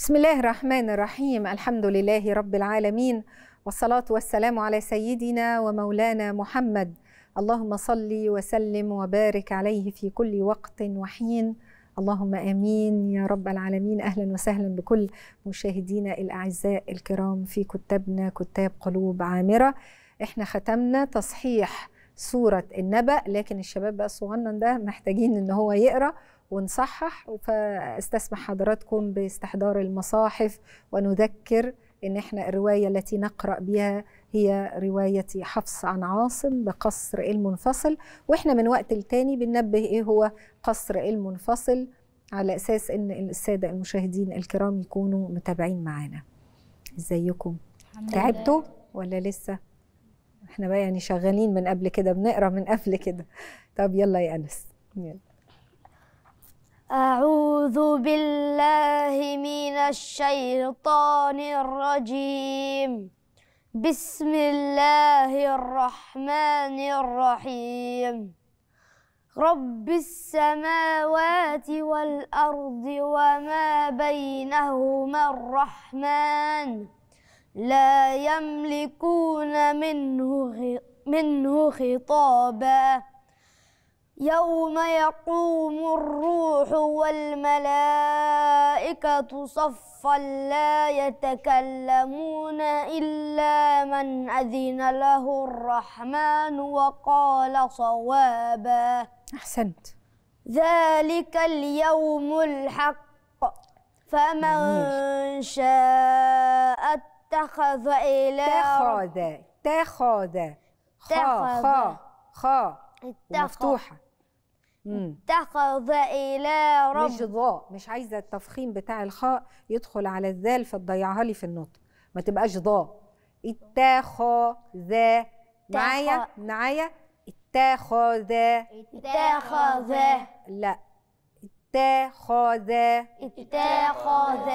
بسم الله الرحمن الرحيم الحمد لله رب العالمين والصلاة والسلام على سيدنا ومولانا محمد اللهم صل وسلم وبارك عليه في كل وقت وحين اللهم امين يا رب العالمين اهلا وسهلا بكل مشاهدينا الاعزاء الكرام في كتابنا كتاب قلوب عامره احنا ختمنا تصحيح سوره النبأ لكن الشباب بقى الصغنن ده محتاجين ان هو يقرا ونصحح فاستسمح حضراتكم باستحضار المصاحف ونذكر ان احنا الروايه التي نقرا بها هي روايه حفص عن عاصم بقصر المنفصل واحنا من وقت لتاني بننبه ايه هو قصر المنفصل على اساس ان الساده المشاهدين الكرام يكونوا متابعين معانا ازيكم تعبتوا ولا لسه احنا بقى يعني شغالين من قبل كده بنقرا من قبل كده طب يلا يا انس يلا أعوذ بالله من الشيطان الرجيم بسم الله الرحمن الرحيم رب السماوات والأرض وما بينهما الرحمن لا يملكون منه منه خطاباً يوم يقوم الروح والملائكة صفا لا يتكلمون إلا من أذن له الرحمن وقال صوابا أحسنت ذلك اليوم الحق فمن شاء اتخذ إلى تخذ تخذ خا خا خا مفتوحه اتخذ إلى رب مش ضاء مش عايزة التفخيم بتاع الخاء يدخل على الذال فتضيعها لي في النطق ما تبقاش ضاء اتخذ معايا معايا اتخذ اتخذ لا اتخذ اتخذ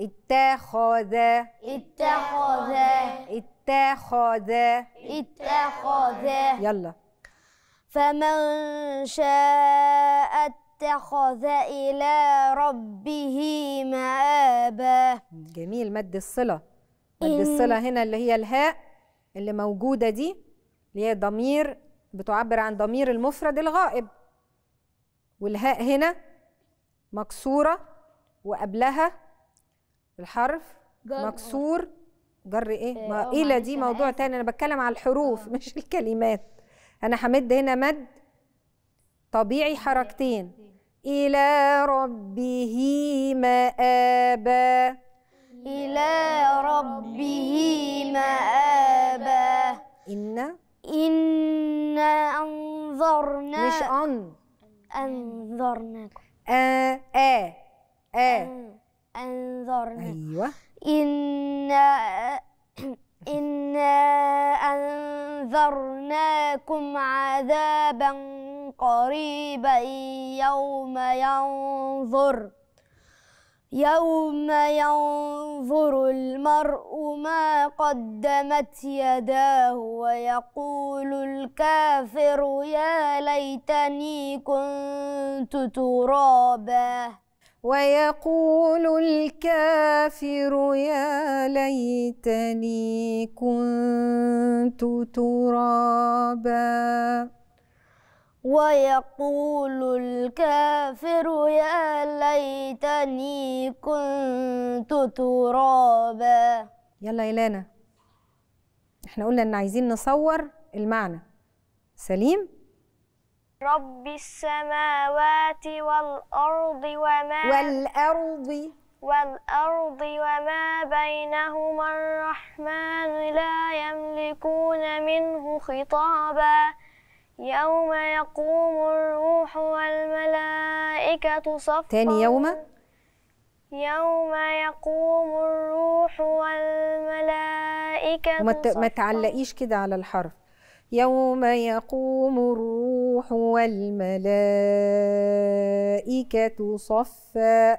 اتخذ اتخذ اتخذ اتخذ يلا فمن شاء اتخذ إلى ربه مآبا جميل مد الصلة مد الصلة هنا اللي هي الهاء اللي موجودة دي اللي هي ضمير بتعبر عن ضمير المفرد الغائب والهاء هنا مكسورة وقبلها الحرف مكسور جر ايه؟, إيه، ما إيه دي موضوع تاني أنا بتكلم على الحروف آه. مش الكلمات انا همد هنا مد طبيعي حركتين الى ربه مآبا الى ربه مآبا ان ان انظرنا مش ان انظرناكم آ آ آ أنظرنا أيوة إن إنا أنذرناكم عذابا قريبا يوم ينظر يوم ينظر المرء ما قدمت يداه ويقول الكافر يا ليتني كنت ترابا ويقول الكافر يا ليتني كنت ترابا ويقول الكافر يا ليتني كنت ترابا يلا إلانا احنا قلنا ان عايزين نصور المعنى سليم رب السماوات والأرض وما والأرض والأرض وما بينهما الرحمن لا يملكون منه خطابا يوم يقوم الروح والملائكة صفا تاني يوم يوم يقوم الروح والملائكة وما صفا. ما تعلقيش كده على الحرف يوم يقوم الروح والملائكة صفا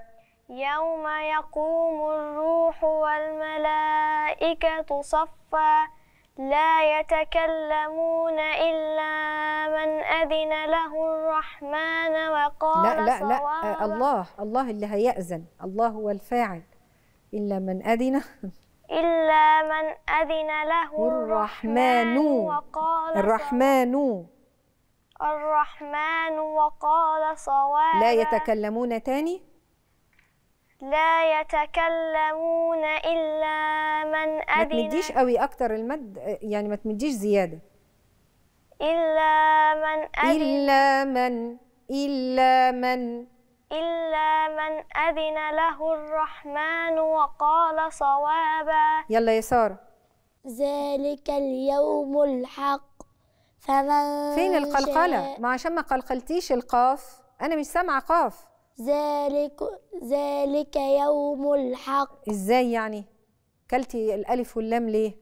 يوم يقوم الروح والملائكة صفا لا يتكلمون إلا من أذن له الرحمن وقال لا لا لا صوابا. الله الله اللي هيأذن الله هو الفاعل إلا من أذن إلا من أذن له الرحمن وقال الرحمن الرحمن وقال صوابا لا يتكلمون تاني لا يتكلمون إلا من أذن ما تمديش قوي أكتر المد يعني ما تمديش زيادة إلا من أذن إلا من إلا من إلا من أذن له الرحمن وقال صوابا يلا يا سارة ذلك اليوم الحق فمن فين القلقلة؟ ما عشان ما قلقلتيش القاف أنا مش سامعة قاف ذلك ذلك يوم الحق إزاي يعني؟ كلتي الألف واللام ليه؟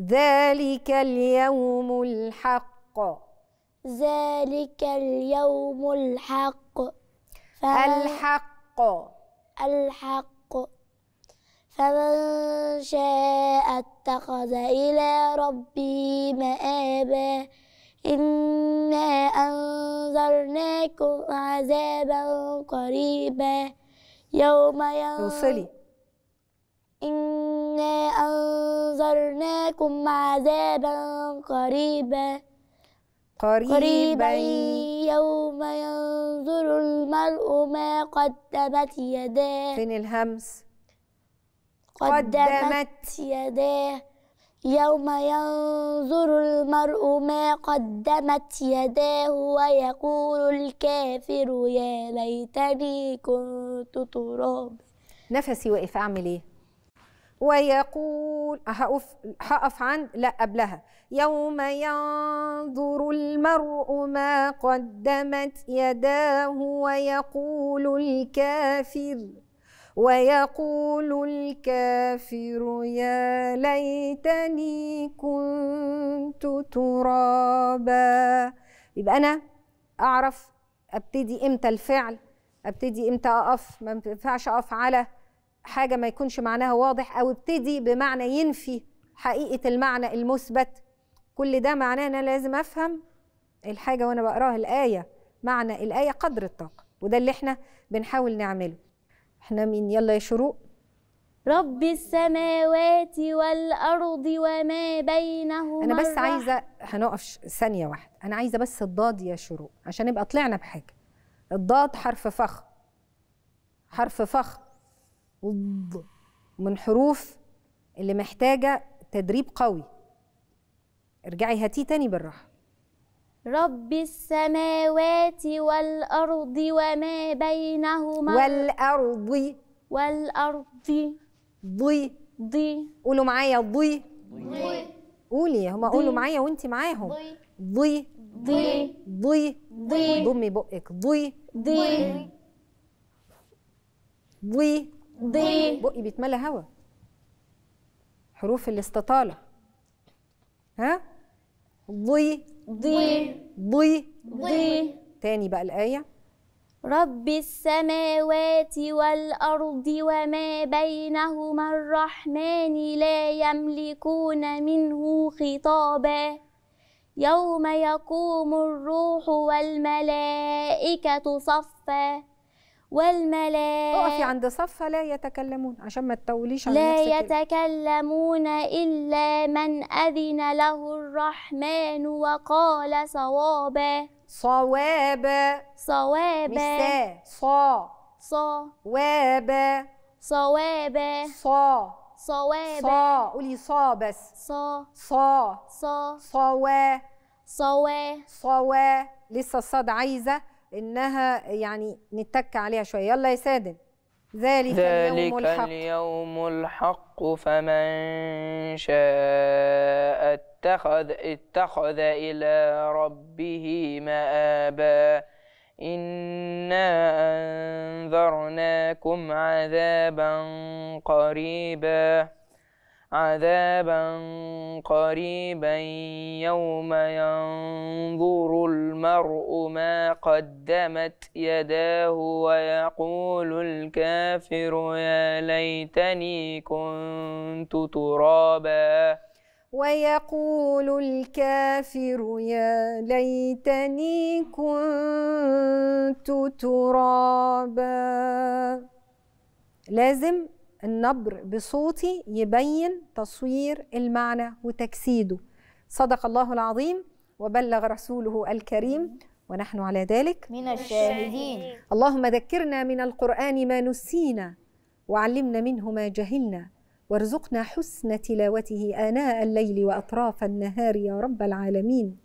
ذلك اليوم الحق ذلك اليوم الحق الحق الحق فمن شاء اتخذ إلى ربه مآبا إنا أنذرناكم عذابا قريبا يوم ينصلي إنا أنذرناكم عذابا قريبا قريبا يوم ينظر المرء ما قدمت يداه فين الهمس قدمت يداه يوم ينظر المرء ما قدمت يداه ويقول الكافر يا ليتني كنت تراب نفسي واقف اعمل ايه ويقول هقف هقف عند لا قبلها يوم ينظر المرء ما قدمت يداه ويقول الكافر ويقول الكافر يا ليتني كنت ترابا يبقى انا اعرف ابتدي امتى الفعل ابتدي امتى اقف ما ينفعش اقف على حاجه ما يكونش معناها واضح او ابتدي بمعنى ينفي حقيقه المعنى المثبت كل ده معناه ان انا لازم افهم الحاجه وانا بقراها الايه معنى الايه قدر الطاقه وده اللي احنا بنحاول نعمله احنا مين يلا يا شروق رب السماوات والارض وما بينهما انا بس عايزه هنقف ثانيه واحده انا عايزه بس الضاد يا شروق عشان نبقى طلعنا بحاجه الضاد حرف فخم حرف فخم وض من حروف اللي محتاجة تدريب قوي ارجعي هاتيه تاني بالراحة رب السماوات والأرض وما بينهما والأرض والأرض ضي ضي قولوا معايا ضي ضي قولي هما قولوا معايا وانت معاهم ضي ضي ضي ضي ضمي بقك ضي ضي ضي ضي بقي بيتملى هوا حروف الاستطالة ها ضي ضي ضي ضي تاني بقى الآية رب السماوات والأرض وما بينهما الرحمن لا يملكون منه خطابا يوم يقوم الروح والملائكة صفا والملائكة اقفي عند صفها لا يتكلمون عشان ما تطوليش على لا يتكلمون إلا من أذن له الرحمن وقال صوابا صوابا صوابا صا صا وابا صوابا صا صوابا صا قولي صا بس صا صا صا صوا صوا صوا لسه الصاد عايزه انها يعني نتك عليها شويه يلا يا ساده ذلك, ذلك اليوم الحق اليوم الحق فمن شاء اتخذ اتخذ إلى ربه مآبا إنا أنذرناكم عذابا قريبا عذابا قريبا يوم ينظر المرء ما قدمت يداه ويقول الكافر يا ليتني كنت ترابا ويقول الكافر يا ليتني كنت ترابا لازم النبر بصوتي يبين تصوير المعنى وتجسيده صدق الله العظيم وبلغ رسوله الكريم ونحن على ذلك من الشاهدين اللهم ذكرنا من القرآن ما نسينا وعلمنا منه ما جهلنا وارزقنا حسن تلاوته آناء الليل وأطراف النهار يا رب العالمين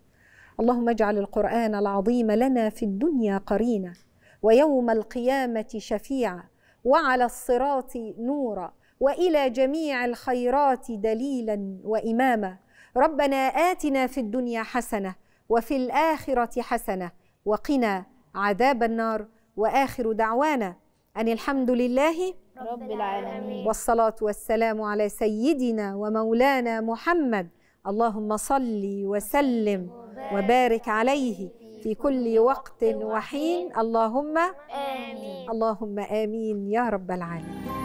اللهم اجعل القرآن العظيم لنا في الدنيا قرينا ويوم القيامة شفيعا وعلى الصراط نورا وإلى جميع الخيرات دليلا وإماما ربنا آتنا في الدنيا حسنة وفي الآخرة حسنة وقنا عذاب النار وآخر دعوانا أن الحمد لله رب العالمين والصلاة والسلام على سيدنا ومولانا محمد اللهم صل وسلم وبارك عليه في كل وقت وحين اللهم آمين اللهم آمين يا رب العالمين